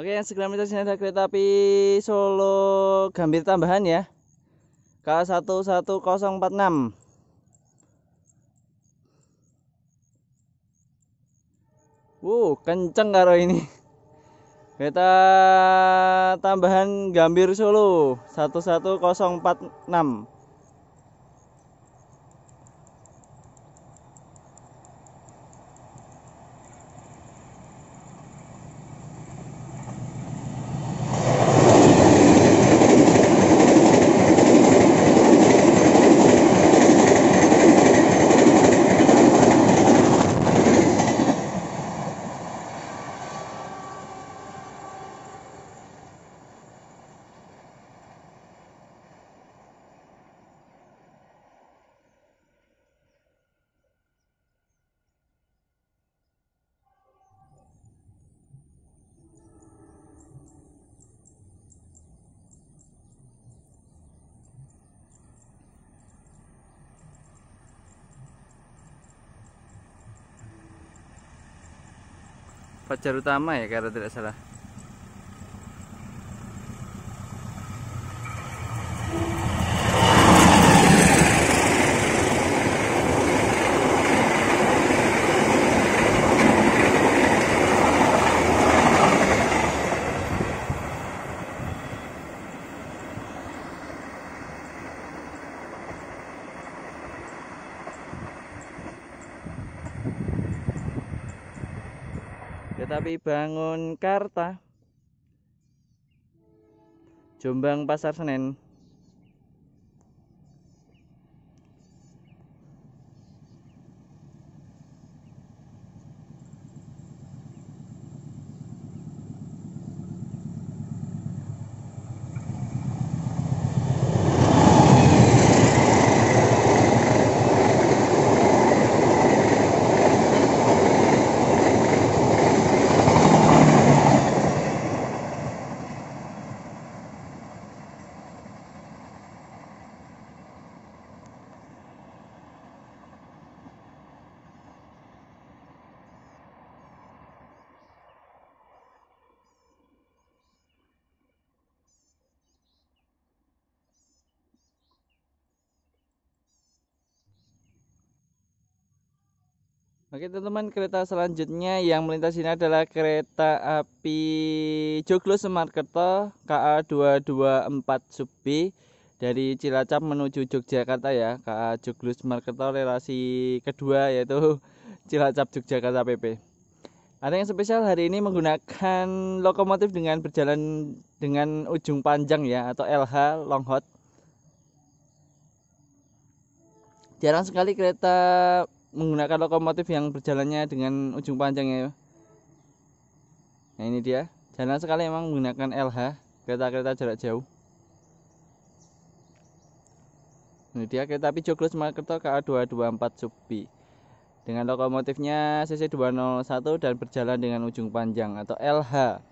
Oke, yang segera melintas ini ada kereta api Solo Gambir tambahan ya. K11046. Wow, uh, kenceng karo ini. Kereta tambahan Gambir Solo 11046. pacar utama ya kalau tidak salah tapi bangun Karta Jombang Pasar Senen Oke teman-teman kereta selanjutnya yang melintas ini adalah kereta api Joglo Semarkerto KA 224 Subi dari Cilacap menuju Yogyakarta ya KA Joglo Semarkerto relasi kedua yaitu Cilacap Yogyakarta PP. Ada yang spesial hari ini menggunakan lokomotif dengan berjalan dengan ujung panjang ya atau LH long hot. Jarang sekali kereta menggunakan lokomotif yang berjalannya dengan ujung panjang ya nah ini dia jalan sekali emang menggunakan LH kereta-kereta jarak jauh ini dia kereta api Joglo Semakerto KA224 Subi dengan lokomotifnya CC201 dan berjalan dengan ujung panjang atau LH